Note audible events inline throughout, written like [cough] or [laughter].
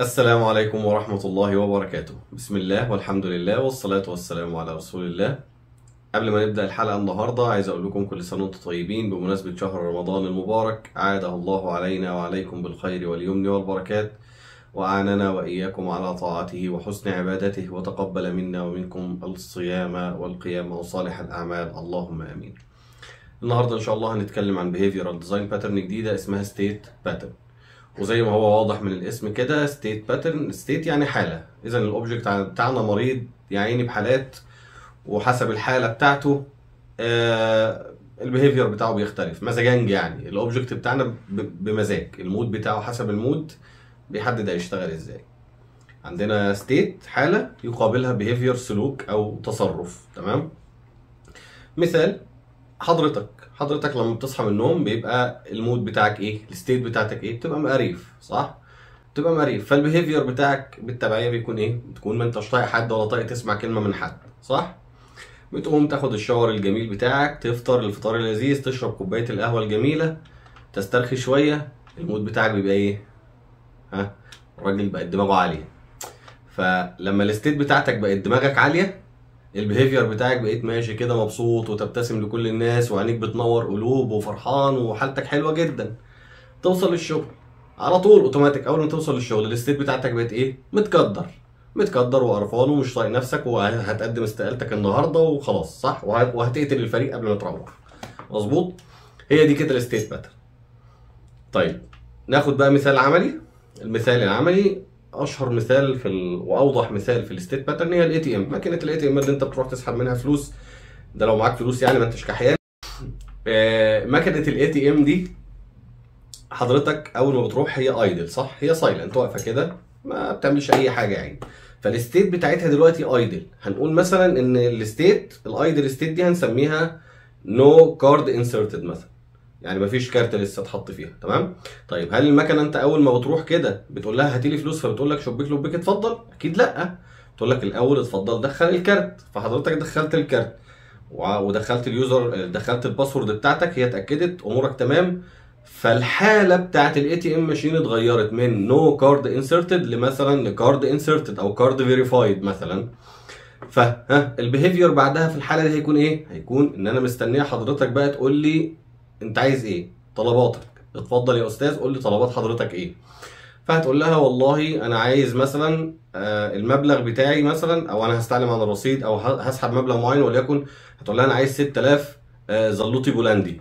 السلام عليكم ورحمة الله وبركاته بسم الله والحمد لله والصلاة والسلام على رسول الله قبل ما نبدأ الحلقة النهاردة عايز أقول لكم كل سنة وأنتم طيبين بمناسبة شهر رمضان المبارك عاده الله علينا وعليكم بالخير واليمن والبركات وأعاننا وإياكم على طاعته وحسن عبادته وتقبل منا ومنكم الصيام والقيام وصالح الأعمال اللهم آمين النهاردة إن شاء الله هنتكلم عن behavioral design pattern جديدة اسمها state pattern وزي ما هو واضح من الاسم كده ستيت باترن ستيت يعني حاله اذا الاوبجكت بتاعنا مريض يا عيني بحالات وحسب الحاله بتاعته آه، البيهيفير بتاعه بيختلف مزاجنج يعني الاوبجكت بتاعنا بمزاج المود بتاعه حسب المود بيحدد هيشتغل ازاي عندنا ستيت حاله يقابلها بيهيفير سلوك او تصرف تمام مثال حضرتك حضرتك لما بتصحى من النوم بيبقى المود بتاعك ايه الستيت بتاعتك ايه بتبقى مقريف صح بتبقى مقريف فالبيهيفير بتاعك بالتبعيه بيكون ايه بتكون ما انتش طايق حد ولا طايق تسمع كلمه من حد صح بتقوم تاخد الشاور الجميل بتاعك تفطر الفطار اللذيذ تشرب كوبايه القهوه الجميله تسترخي شويه المود بتاعك بيبقى ايه ها الراجل بقى دماغه عاليه فلما الستيت بتاعتك بقت دماغك عاليه البيهيفير بتاعك بقيت ماشي كده مبسوط وتبتسم لكل الناس وعينيك بتنور قلوب وفرحان وحالتك حلوه جدا توصل للشغل على طول اوتوماتيك اول ما توصل للشغل الاستيت بتاعتك بقت ايه متقدر متقدر وقرفان ومش طايق نفسك وهتقدم استقالتك النهارده وخلاص صح وهتقتل الفريق قبل ما تروح مظبوط هي دي كده الاستيت باتر طيب ناخد بقى مثال عملي المثال العملي اشهر مثال في ال... واوضح مثال في الستيت باترن هي الاي تي ام ماكينه الاي تي ام اللي انت بتروح تسحب منها فلوس ده لو معاك فلوس يعني ما انتش كحيان آه، ماكينه الاي تي ام دي حضرتك اول ما بتروح هي ايدل صح هي سايلنت واقفه كده ما بتعملش اي حاجه يعني فالستيت بتاعتها دلوقتي ايدل هنقول مثلا ان الستيت الايدل ستيت دي هنسميها نو كارد انسرتد مثلا يعني مفيش كارت لسه اتحط فيها تمام طيب هل المكنه انت اول ما بتروح كده بتقول لها هاتي لي فلوس فبتقول لك شبيك لبيك اتفضل اكيد لا تقول لك الاول اتفضل دخل الكارت فحضرتك دخلت الكارت ودخلت اليوزر دخلت الباسورد بتاعتك هي اتاكدت امورك تمام فالحاله بتاعت الاي تي ام ماشين اتغيرت من نو كارد انسرتد لمثلا لكارد انسرتد او كارد فيريفايد مثلا فها البيهيفير بعدها في الحاله دي هيكون ايه؟ هيكون ان انا مستنيه حضرتك بقى تقول لي انت عايز ايه طلباتك اتفضل يا استاذ قول لي طلبات حضرتك ايه فهتقول لها والله انا عايز مثلا آه، المبلغ بتاعي مثلا او انا هستعلم عن الرصيد او هسحب مبلغ معين وليكن هتقول لها انا عايز 6000 آه، زلوتي بولندي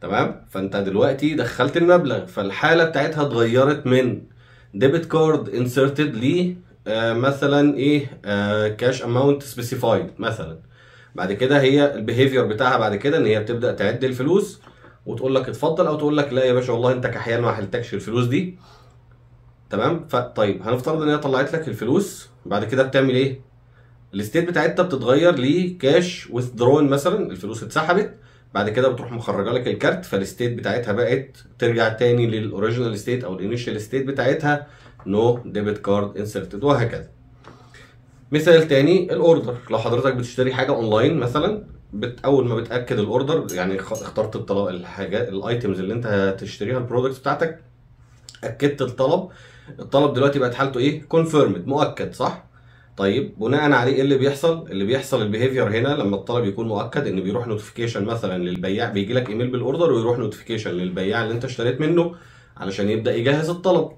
تمام فانت دلوقتي دخلت المبلغ فالحاله بتاعتها اتغيرت من ديبت كارد انسرتد ل مثلا ايه كاش اماونت سبيسيفايد مثلا بعد كده هي البيهيفير بتاعها بعد كده ان هي بتبدا تعد الفلوس وتقول لك اتفضل او تقول لك لا يا باشا والله انت كحيان ما حلتكش الفلوس دي تمام فطيب هنفترض ان هي طلعت لك الفلوس بعد كده بتعمل ايه الستيت بتاعتها بتتغير لكاش وذرون مثلا الفلوس اتسحبت بعد كده بتروح مخرجه لك الكارت فالستيت بتاعتها بقت ترجع تاني للاوريجينال ستيت او الانيشال ستيت بتاعتها نو ديبت كارد انسرتد وهكذا مثال تاني الاوردر لو حضرتك بتشتري حاجه اونلاين مثلا بت اول ما بتاكد الاوردر يعني اخترت الطلب الحاجات الايتمز اللي انت هتشتريها البرودكت بتاعتك اكدت الطلب الطلب دلوقتي بقت حالته ايه كونفيرمد مؤكد صح طيب بناء عليه ايه اللي بيحصل اللي بيحصل البيهيفير هنا لما الطلب يكون مؤكد ان بيروح نوتيفيكيشن مثلا للبياع بيجي لك ايميل بالاوردر ويروح نوتيفيكيشن للبياع اللي انت اشتريت منه علشان يبدا يجهز الطلب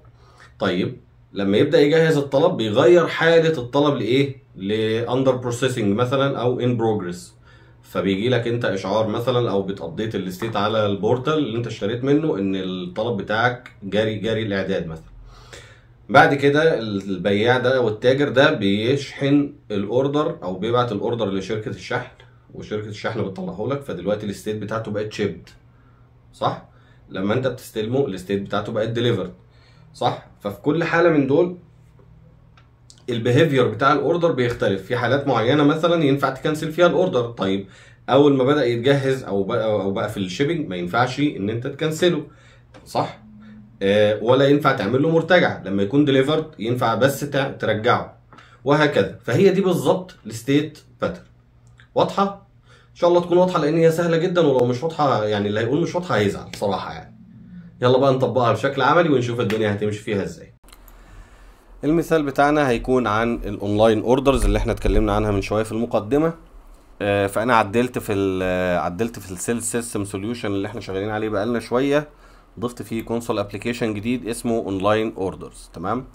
طيب لما يبدا يجهز الطلب بيغير حاله الطلب لايه لاندر بروسيسنج مثلا او ان بروجريس فبيجي لك انت اشعار مثلا او بتقضيت الاستيت على البورتال اللي انت اشتريت منه ان الطلب بتاعك جاري جاري الاعداد مثلا بعد كده البياع ده والتاجر ده بيشحن الاوردر او بيبعت الاوردر لشركه الشحن وشركه الشحن بتطلعه لك فدلوقتي الستيت بتاعته بقت شيبد صح لما انت بتستلمه الستيت بتاعته بقت ديليفرد صح ففي كل حاله من دول البيهيفير بتاع الاوردر بيختلف في حالات معينه مثلا ينفع تكنسل فيها الاوردر طيب اول ما بدا يتجهز او بقى او بقى في الشيبنج ما ينفعش ان انت تكنسله صح آه ولا ينفع تعمل له مرتجع لما يكون ديليفرد ينفع بس ترجعه وهكذا فهي دي بالظبط الستيت باترن واضحه ان شاء الله تكون واضحه لان هي سهله جدا ولو مش واضحه يعني اللي هيقول مش واضحه هيزعل صراحه يعني يلا بقى نطبقها بشكل عملي ونشوف الدنيا هتمشي فيها ازاي المثال بتاعنا هيكون عن الاونلاين اوردرز اللي احنا اتكلمنا عنها من شويه في المقدمه آه، فانا عدلت في آه، عدلت في السيل سيستم سوليوشن اللي احنا شغالين عليه بقالنا شويه ضفت فيه كونسول ابلكيشن جديد اسمه اونلاين اوردرز تمام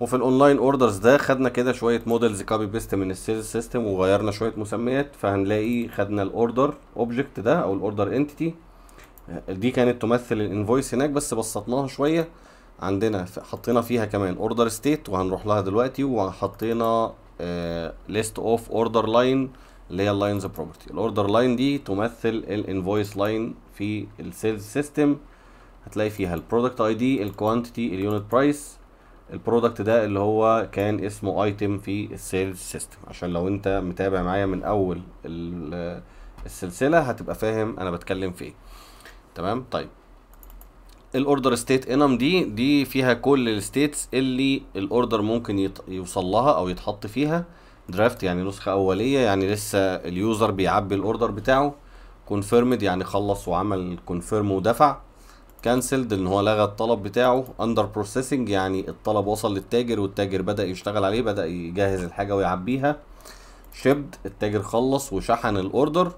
وفي الاونلاين اوردرز ده خدنا كده شويه موديلز كوبي بيست من السيل سيستم وغيرنا شويه مسميات فهنلاقي خدنا الاوردر اوبجكت ده او الاوردر انتيتي آه، دي كانت تمثل الانفويس هناك بس بسطناها شويه عندنا حطينا فيها كمان اوردر ستيت وهنروح لها دلوقتي وحطينا ليست اوف اوردر لاين اللي هي اللاينز بروبرتي الاوردر لاين دي تمثل الانفويس لاين في السيلز سيستم هتلاقي فيها البرودكت اي دي الكوانتيتي اليونت برايس البرودكت ده اللي هو كان اسمه ايتم في السيلز سيستم عشان لو انت متابع معايا من اول السلسله هتبقى فاهم انا بتكلم في ايه تمام طيب الاوردر ستيت انم دي دي فيها كل الستيتس اللي الاوردر ممكن يوصل لها او يتحط فيها درافت يعني نسخه اوليه يعني لسه اليوزر بيعبي الاوردر بتاعه كونفيرمد يعني خلص وعمل كونفيرم ودفع كانسلد ان هو لغى الطلب بتاعه اندر بروسيسنج يعني الطلب وصل للتاجر والتاجر بدا يشتغل عليه بدا يجهز الحاجه ويعبيها شيبد التاجر خلص وشحن الاوردر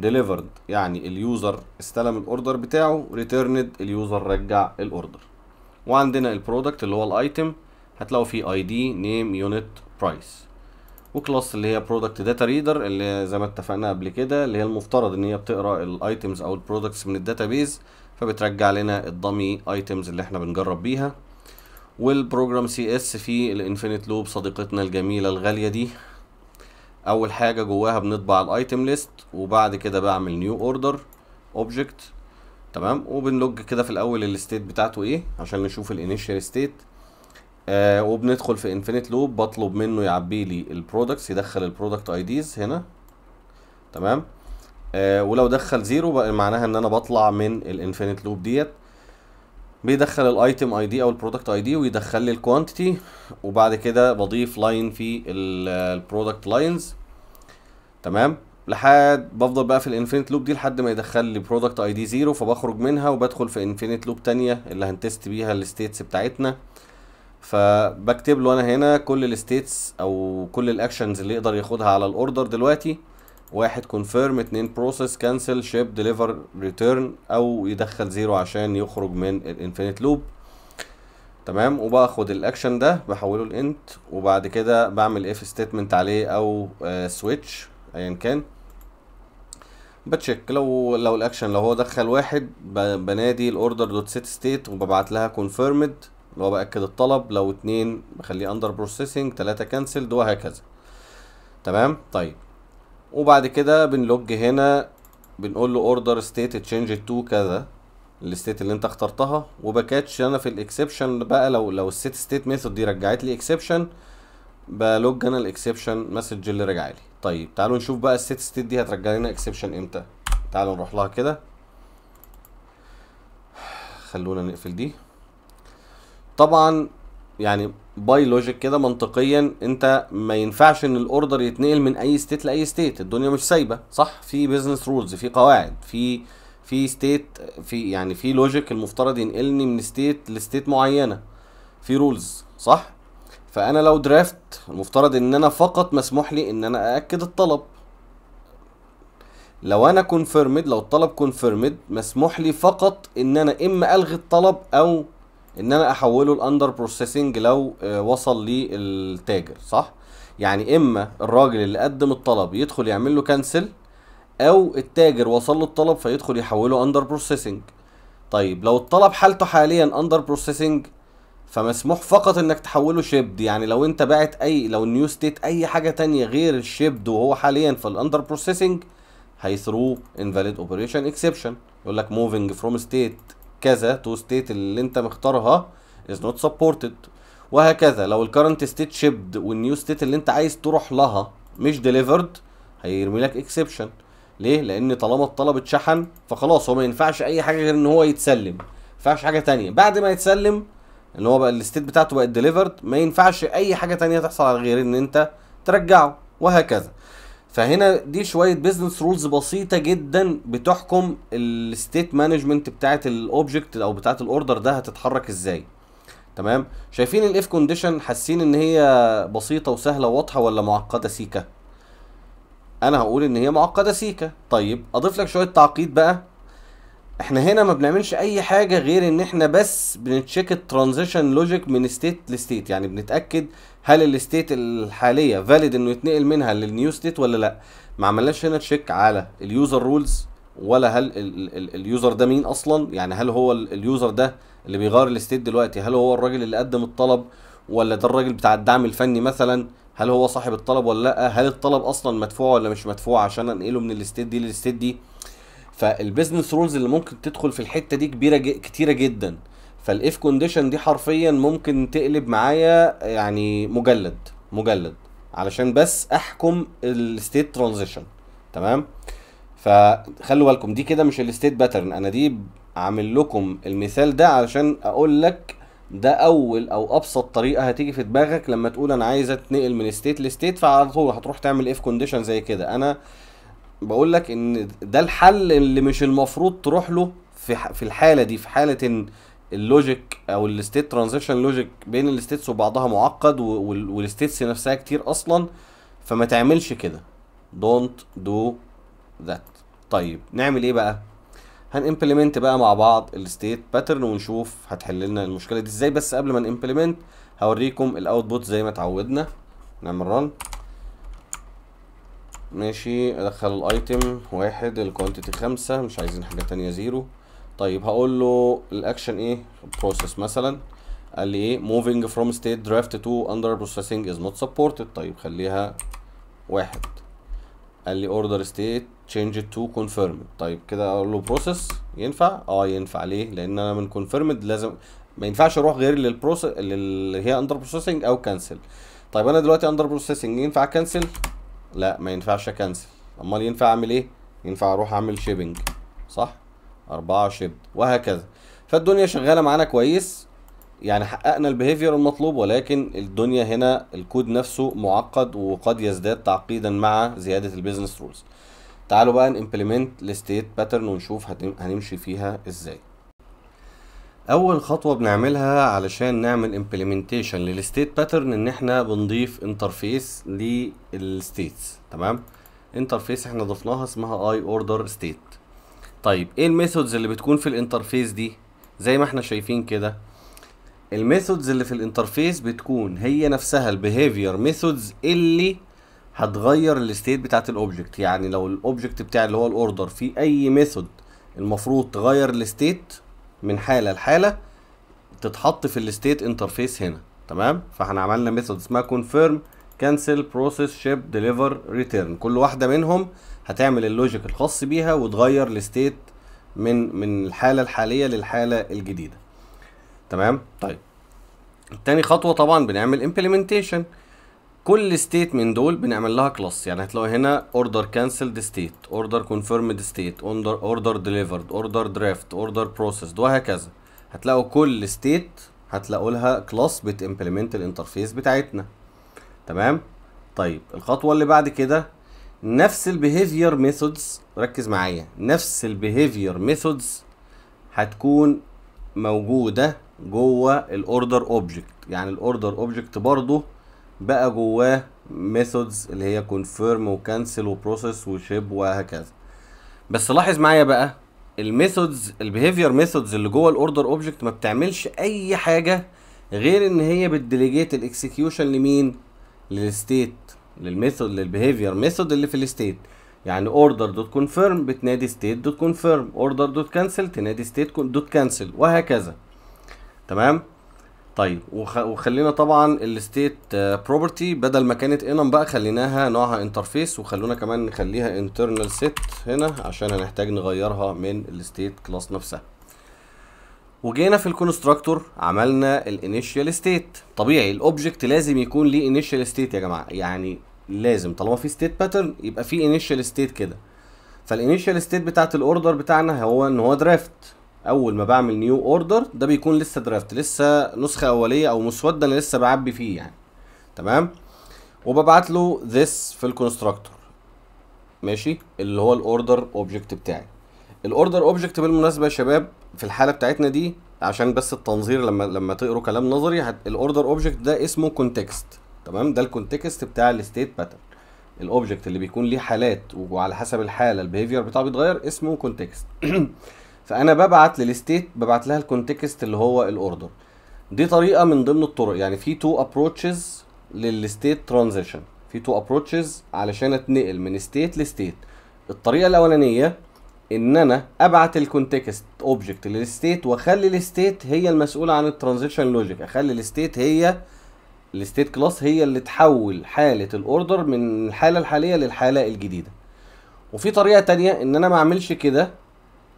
ديليفرد يعني اليوزر استلم الاوردر بتاعه ريتيرند اليوزر رجع الاوردر وعندنا البرودكت اللي هو الايتم هتلاقوا فيه اي دي نيم يونت برايس وكلاس اللي هي برودكت داتا ريدر اللي زي ما اتفقنا قبل كده اللي هي المفترض ان هي بتقرا الايتمز او البرودكتس من الداتابيز فبترجع لنا الضمي ايتمز اللي احنا بنجرب بيها والبروجرام سي اس فيه الانفينيت لوب صديقتنا الجميله الغاليه دي اول حاجه جواها بنطبع الايتم ليست وبعد كده بعمل نيو اوردر اوبجكت تمام وبنلوج كده في الاول الستيت بتاعته ايه عشان نشوف الانيشال ستيت آه وبندخل في انفينيت لوب بطلب منه يعبي لي البرودكتس يدخل البرودكت ايديز هنا تمام آه ولو دخل زيرو بقى معناها ان انا بطلع من الانفينيت لوب ديت بيدخل الايتم اي دي او البرودكت اي دي ويدخل لي الكوانتيتي وبعد كده بضيف لاين في البرودكت لاينز تمام لحد بفضل بقى في الانفينيت لوب دي لحد ما يدخل لي برودكت اي دي زيرو فبخرج منها وبدخل في انفينيت لوب تانية اللي هنتست بيها الستيتس بتاعتنا فبكتب له انا هنا كل الستيتس او كل الاكشنز اللي يقدر ياخدها على الاوردر دلوقتي واحد كونفيرم اتنين بروسيس كانسل شيب ديليفر ريتيرن او يدخل زيرو عشان يخرج من الانفينيت لوب تمام وباخد الاكشن ده بحوله لانت وبعد كده بعمل اف ستيتمنت عليه او سويتش آه، ايا كان بتشيك لو لو الاكشن لو هو دخل واحد بنادي الاوردر دوت سيت ستيت وببعت لها كونفيرمد اللي هو باكد الطلب لو اتنين بخليه اندر بروسيسنج تلاته كانسلد وهكذا تمام طيب وبعد كده بنلوج هنا بنقول له اوردر ستيت تشينج تو كذا الستيت اللي انت اخترتها وبكاتش انا في الاكسبشن بقى لو لو الست ستيت ميثود دي رجعت لي اكسبشن بلوج انا الاكسبشن مسج اللي رجع لي طيب تعالوا نشوف بقى الست ستيت دي هترجع لنا اكسبشن امتى تعالوا نروح لها كده خلونا نقفل دي طبعا يعني باي لوجيك كده منطقيا انت ما ينفعش ان الاوردر يتنقل من اي ستيت لاي ستيت الدنيا مش سايبه صح في بيزنس رولز في قواعد في في ستيت في يعني في لوجيك المفترض ينقلني من ستيت لستيت معينه في رولز صح فانا لو درافت المفترض ان انا فقط مسموح لي ان انا ااكد الطلب لو انا كونفيرمد لو الطلب كونفيرمد مسموح لي فقط ان انا اما الغي الطلب او ان انا احوله لاندر بروسيسنج لو آه، وصل لي التاجر صح يعني اما الراجل اللي قدم الطلب يدخل يعمل له كانسل او التاجر وصل له الطلب فيدخل يحوله اندر بروسيسنج طيب لو الطلب حالته حاليا اندر بروسيسنج فمسموح فقط انك تحوله شيبد يعني لو انت باعت اي لو النيو ستيت اي حاجه تانية غير الشيبد وهو حاليا في الاندر بروسيسنج هيثرو انفاليد اوبريشن اكسبشن يقول لك موفينج فروم ستيت كذا تو ستيت اللي انت مختارها از نوت سبورتد وهكذا لو الكرنت ستيت شيبد والنيو ستيت اللي انت عايز تروح لها مش ديليفرد هيرمي لك اكسبشن ليه لان طالما الطلب اتشحن فخلاص هو ما ينفعش اي حاجه غير ان هو يتسلم ما ينفعش حاجه تانية بعد ما يتسلم اللي هو بقى الستيت بتاعته بقت ديليفرد ما ينفعش اي حاجه تانية تحصل على غير ان انت ترجعه وهكذا فهنا دي شويه بيزنس رولز بسيطه جدا بتحكم الستيت مانجمنت بتاعه الاوبجكت او بتاعه الاوردر ده هتتحرك ازاي تمام شايفين الاف كونديشن حاسين ان هي بسيطه وسهله وواضحه ولا معقده سيكه انا هقول ان هي معقده سيكه طيب اضيف لك شويه تعقيد بقى احنا هنا ما بنعملش اي حاجه غير ان احنا بس بنتشيك الترانزيشن لوجيك من ستيت لستيت يعني بنتاكد هل الستيت الحاليه فاليد انه يتنقل منها للنيو ستيت ولا لا ما عملناش هنا تشيك على اليوزر رولز ولا هل اليوزر ده مين اصلا يعني هل هو اليوزر ده اللي بيغير الستيت دلوقتي هل هو الراجل اللي قدم الطلب ولا ده الراجل بتاع الدعم الفني مثلا هل هو صاحب الطلب ولا لا هل الطلب اصلا مدفوع ولا مش مدفوع عشان انقله من الستيت دي للستيت دي فالبيزنس رولز اللي ممكن تدخل في الحته دي كبيره جي كتيره جدا فالاف كونديشن دي حرفيا ممكن تقلب معايا يعني مجلد مجلد علشان بس احكم الستيت ترانزيشن تمام فخلوا بالكم دي كده مش الستيت باترن انا دي عامل لكم المثال ده علشان اقول لك ده اول او ابسط طريقه هتيجي في دماغك لما تقول انا عايز اتنقل من ستيت لستيت فعلى طول هتروح تعمل اف كونديشن زي كده انا بقول لك ان ده الحل اللي مش المفروض تروح له في في الحاله دي في حاله ان اللوجيك او الستيت ترانزيشن لوجيك بين الستيتس وبعضها معقد والستيتس نفسها كتير اصلا فما تعملش كده don't do that طيب نعمل ايه بقى هنمبلمنت بقى مع بعض الستيت باترن ونشوف هتحل لنا المشكله دي ازاي بس قبل ما نمبلمنت هوريكم الاوتبوت زي ما اتعودنا نعمل run ماشي ادخل الايتم واحد الكوانتيتي خمسة مش عايزين حاجة تانية زيرو طيب هقول له الاكشن ايه بروسيس مثلا قال لي ايه moving from state draft to under processing is not supported طيب خليها واحد قال لي order state change it to طيب كده اقول له process ينفع اه ينفع ليه لان انا من confirmed لازم ما ينفعش اروح غير للبروسيس اللي هي under processing او cancel طيب انا دلوقتي under processing ينفع كانسل لا ما ينفعش اكنسل امال ينفع اعمل ايه ينفع اروح اعمل شيبنج صح أربعة شيب وهكذا فالدنيا شغاله معانا كويس يعني حققنا البيهيفير المطلوب ولكن الدنيا هنا الكود نفسه معقد وقد يزداد تعقيدا مع زياده البيزنس رولز تعالوا بقى نمبلمنت الستيت باترن ونشوف هنمشي فيها ازاي اول خطوه بنعملها علشان نعمل امبلمنتيشن للستيت باترن ان احنا بنضيف انترفيس للستيتس تمام انترفيس احنا ضفناها اسمها اي اوردر ستيت طيب ايه الميثودز اللي بتكون في الانترفيس دي زي ما احنا شايفين كده الميثودز اللي في الانترفيس بتكون هي نفسها البيهيفير ميثودز اللي هتغير الستيت بتاعت الاوبجكت يعني لو الاوبجكت بتاع اللي هو الاوردر في اي ميثود المفروض تغير الستيت من حاله لحاله تتحط في الستيت انترفيس هنا تمام فاحنا عملنا ميثود اسمها كونفيرم كانسل بروسيس شيب ديليفر ريتيرن كل واحده منهم هتعمل اللوجيك الخاص بيها وتغير الستيت من من الحاله الحاليه للحاله الجديده تمام طيب تاني خطوه طبعا بنعمل implementation كل ستيت من دول بنعمل لها كلاس يعني هتلاقوا هنا اوردر كانسلد ستيت اوردر كونفيرمد ستيت اوردر ديليفرد اوردر درافت اوردر بروسيسد وهكذا هتلاقوا كل ستيت هتلاقوا لها كلاس بتمبلمنت الانترفيس بتاعتنا تمام طيب الخطوه اللي بعد كده نفس البيهيفير ميثودز ركز معايا نفس البيهيفير ميثودز هتكون موجوده جوه الاوردر اوبجكت يعني الاوردر اوبجكت برضه بقى جواه ميثودز اللي هي كونفيرم وكانسل وبروسيس وشيب وهكذا بس لاحظ معايا بقى الميثودز البيهيفير ميثودز اللي جوه الاوردر اوبجكت ما بتعملش اي حاجه غير ان هي بتديليجيت الاكسكيوشن لمين للستيت للميثود للبيهيفير ميثود اللي في الستيت يعني اوردر دوت كونفيرم بتنادي ستيت دوت كونفيرم اوردر دوت كانسل تنادي ستيت دوت كانسل وهكذا تمام طيب وخ... وخلينا طبعا الستيت بروبرتي آه، بدل ما كانت انم بقى خليناها نوعها انترفيس وخلونا كمان نخليها انترنال سيت هنا عشان هنحتاج نغيرها من الستيت كلاس نفسها وجينا في الكونستراكتور عملنا الانيشال ستيت طبيعي الاوبجكت لازم يكون ليه انيشال ستيت يا جماعه يعني لازم طالما في ستيت باترن يبقى في انيشال ستيت كده فالانيشال ستيت بتاعت الاوردر بتاعنا هو ان هو درافت اول ما بعمل نيو اوردر ده بيكون لسه درافت لسه نسخه اوليه او مسوده انا لسه بعبي فيه يعني تمام وببعت له ذس في الكونستراكتور ماشي اللي هو الاوردر اوبجكت بتاعي الاوردر اوبجكت بالمناسبه يا شباب في الحاله بتاعتنا دي عشان بس التنظير لما لما تقروا كلام نظري الاوردر اوبجكت ده اسمه كونتكست تمام ده الكونتكست بتاع الستيت باترن الاوبجكت اللي بيكون ليه حالات وعلى حسب الحاله البيهيفير بتاعه بيتغير اسمه كونتكست [clears throat] [clears throat] فانا ببعت للستيت ببعت لها الكونتكست اللي هو الاوردر دي طريقه من ضمن الطرق يعني في تو ابروتشز للستيت ترانزيشن في تو ابروتشز علشان اتنقل من ستيت لستيت الطريقه الاولانيه ان انا ابعت الكونتكست اوبجكت للستيت واخلي الستيت هي المسؤوله عن الترانزيشن لوجيك اخلي الستيت هي الستيت كلاس هي اللي تحول حاله الاوردر من الحاله الحاليه للحاله الجديده وفي طريقه تانية ان انا ما اعملش كده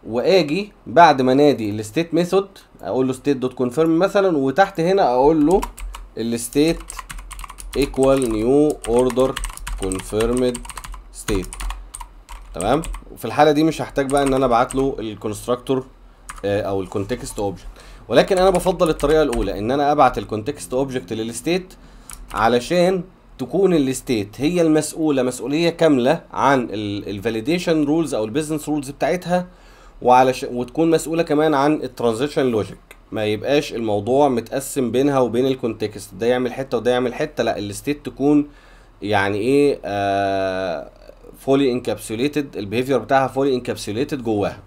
واجي بعد ما نادي الستيت ميثود اقول له ستيت دوت كونفيرم مثلا وتحت هنا اقول له الستيت ايكوال نيو اوردر كونفيرمد ستيت تمام في الحاله دي مش هحتاج بقى ان انا ابعت له الكونستراكتور آه، او الكونتكست اوبجكت ولكن انا بفضل الطريقه الاولى ان انا ابعت الكونتكست اوبجكت للستيت علشان تكون الستيت هي المسؤوله مسؤوليه كامله عن الفاليديشن رولز او البيزنس رولز بتاعتها وعلشان وتكون مسؤوله كمان عن الترانزيشن لوجيك ما يبقاش الموضوع متقسم بينها وبين الكونتكست ده يعمل حته وده يعمل حته لا الستيت تكون يعني ايه فولي انكابسوليتد البيهيفير بتاعها فولي انكابسوليتد جواها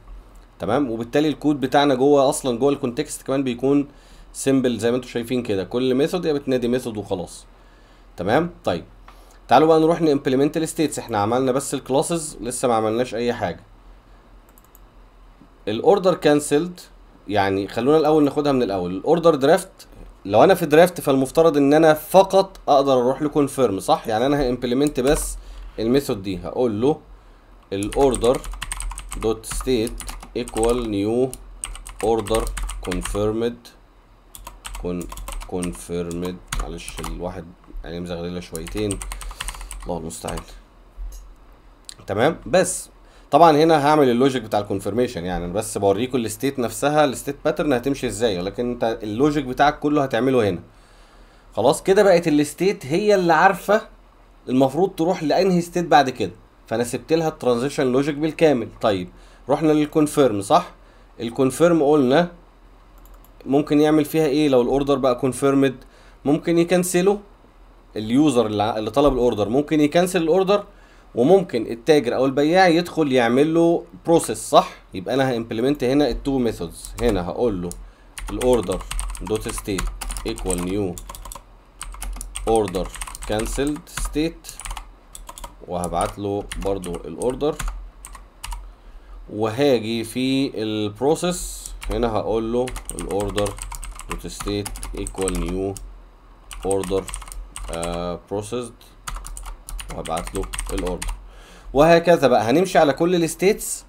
تمام وبالتالي الكود بتاعنا جوه اصلا جوه الكونتكست كمان بيكون سيمبل زي ما انتم شايفين كده كل ميثود هي بتنادي ميثود وخلاص تمام طيب تعالوا بقى نروح نمبلمنت الستيتس احنا عملنا بس الكلاسز لسه ما عملناش اي حاجه الاوردر كانسلد يعني خلونا الاول ناخدها من الاول الاوردر درافت لو انا في درافت فالمفترض ان انا فقط اقدر اروح له كونفيرم صح يعني انا هامبلمنت بس الميثود دي هقول له الاوردر دوت ستيت ايكوال نيو اوردر كونفيرمد كون كونفيرمد معلش الواحد يعني مزغلله شويتين الله المستعان تمام بس طبعا هنا هعمل اللوجيك بتاع الكونفرميشن يعني انا بس بوريكم الستيت نفسها الستيت باترن هتمشي ازاي لكن انت اللوجيك بتاعك كله هتعمله هنا خلاص كده بقت الستيت هي اللي عارفه المفروض تروح لانهي ستيت بعد كده فانا سبت لها الترانزيشن لوجيك بالكامل طيب رحنا للكونفيرم صح الكونفيرم قلنا ممكن يعمل فيها ايه لو الاوردر بقى كونفيرمد ممكن يكنسله اليوزر اللي طلب الاوردر ممكن يكنسل الاوردر وممكن التاجر او البياع يدخل يعمل له بروسيس صح يبقى انا هامبلمنت هنا التو ميثودز هنا هقول له الاوردر دوت ستيت ايكوال نيو اوردر كانسلد ستيت وهبعت له برضو الاوردر وهاجي في البروسيس هنا هقول له الاوردر دوت ستيت ايكوال نيو اوردر بروسيسد وهبعت له الاوردر وهكذا بقى هنمشي على كل الستيتس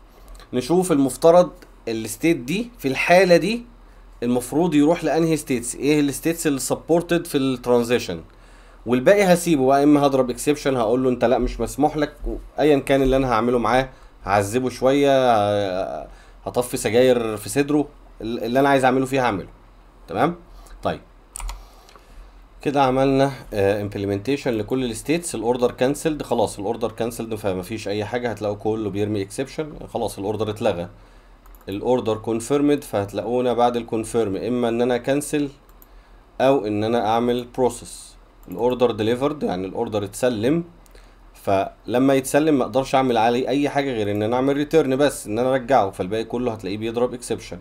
نشوف المفترض الستيت دي في الحاله دي المفروض يروح لانهي ستيتس ايه الستيتس اللي سبورتد في الترانزيشن والباقي هسيبه بقى اما هضرب اكسبشن هقول له انت لا مش مسموح لك ايا كان اللي انا هعمله معاه هعذبه شويه هطفي سجاير في صدره اللي انا عايز اعمله فيه هعمله تمام طيب كده عملنا امبلمنتيشن آه، لكل الستيتس الاوردر كانسلد خلاص الاوردر كانسلد فمفيش اي حاجه هتلاقوا كله بيرمي اكسبشن خلاص الاوردر اتلغى الاوردر كونفيرمد فهتلاقونا بعد الكونفيرم اما ان انا كانسل او ان انا اعمل بروسيس الاوردر ديليفرد يعني الاوردر اتسلم فلما يتسلم ما اقدرش اعمل عليه اي حاجه غير ان انا اعمل ريتيرن بس ان انا ارجعه فالباقي كله هتلاقيه بيضرب اكسبشن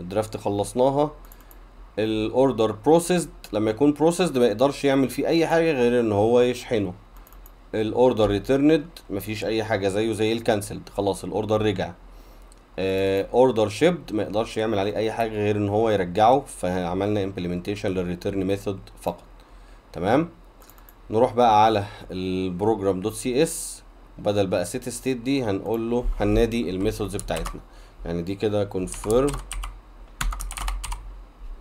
الدرافت خلصناها الاوردر بروسيسد لما يكون بروسيسد ما يقدرش يعمل فيه اي حاجه غير ان هو يشحنه الاوردر ريتيرند مفيش اي حاجه زيه زي الكانسلد خلاص الاوردر رجع اوردر آه، شيبد ما يقدرش يعمل عليه اي حاجه غير ان هو يرجعه فعملنا امبلمنتيشن للريتيرن ميثود فقط تمام نروح بقى على البروجرام دوت سي اس بدل بقى سيت ستيت دي هنقول له هنادي الميثودز بتاعتنا يعني دي كده كونفيرم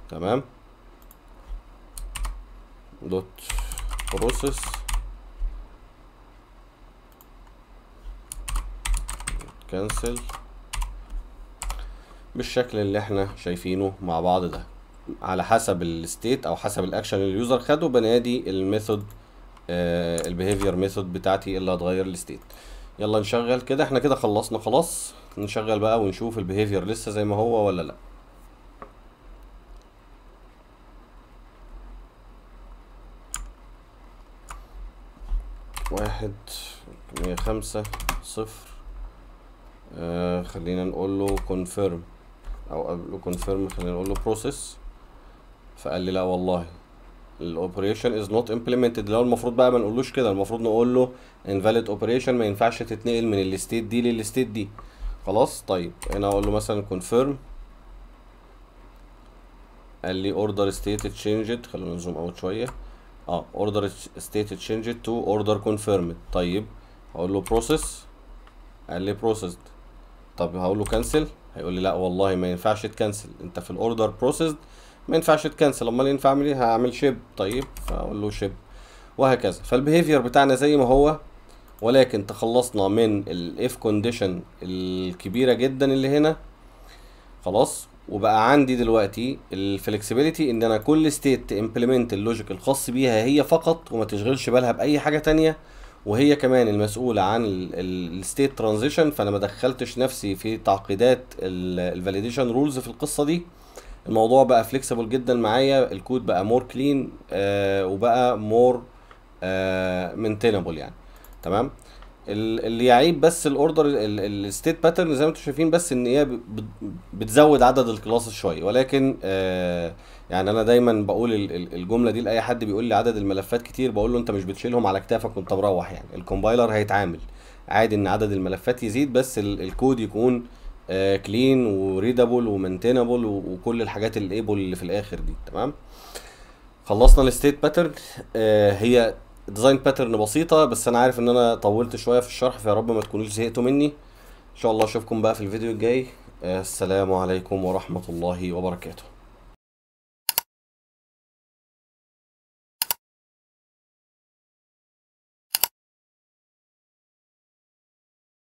تمام دوت بروسس كنسل بالشكل اللي احنا شايفينه مع بعض ده على حسب الستيت او حسب الاكشن اللي اليوزر خده بنادي الميثود آه البيهيفير ميثود بتاعتي اللي هتغير الستيت يلا نشغل كده احنا كده خلصنا خلاص نشغل بقى ونشوف البيهيفير لسه زي ما هو ولا لا واحد مية خمسة صفر آه خلينا نقول له كونفيرم او قبل كونفيرم خلينا نقول له بروسيس فقال لي لا والله الاوبريشن از نوت امبلمنتد لو المفروض بقى ما نقولوش كده المفروض نقول له انفاليد اوبريشن ما ينفعش تتنقل من الستيت دي للستيت دي خلاص طيب هنا اقول له مثلا كونفيرم قال لي اوردر ستيت changed خلونا نزوم اوت شويه اه اوردر ستيت تشينج تو اوردر كونفيرمد طيب هقول له بروسيس قال لي بروسيسد طب هقول له كانسل هيقول لي لا والله ما ينفعش تكنسل انت في الاوردر بروسيسد ما ينفعش تكنسل امال ينفع اعمل ايه هعمل شيب طيب فاقول له شيب وهكذا فالبيهيفير بتاعنا زي ما هو ولكن تخلصنا من الاف كونديشن الكبيره جدا اللي هنا خلاص وبقى عندي دلوقتي الفلكسبيليتي ان انا كل ستيت امبلمنت اللوجيك الخاص بيها هي فقط وما تشغلش بالها باي حاجه تانية وهي كمان المسؤوله عن الستيت ترانزيشن فانا ما دخلتش نفسي في تعقيدات الفاليديشن رولز في القصه دي الموضوع بقى فليكسبل جدا معايا الكود بقى مور كلين آه، وبقى مور آه مينتينبل يعني تمام اللي يعيب بس الاوردر الستيت باترن زي ما انتم شايفين بس ان هي بتزود عدد الكلاس شويه ولكن آه، يعني انا دايما بقول الجمله دي لاي حد بيقول لي عدد الملفات كتير بقول له انت مش بتشيلهم على كتافك وانت مروح يعني الكومبايلر هيتعامل عادي ان عدد الملفات يزيد بس الكود يكون كلين وريدابل ومنتينابل وكل الحاجات الايبل اللي في الاخر دي تمام خلصنا الستيت باترن آه، هي ديزاين باترن بسيطه بس انا عارف ان انا طولت شويه في الشرح فيا رب ما تكونوش زهقتوا مني ان شاء الله اشوفكم بقى في الفيديو الجاي آه، السلام عليكم ورحمه الله وبركاته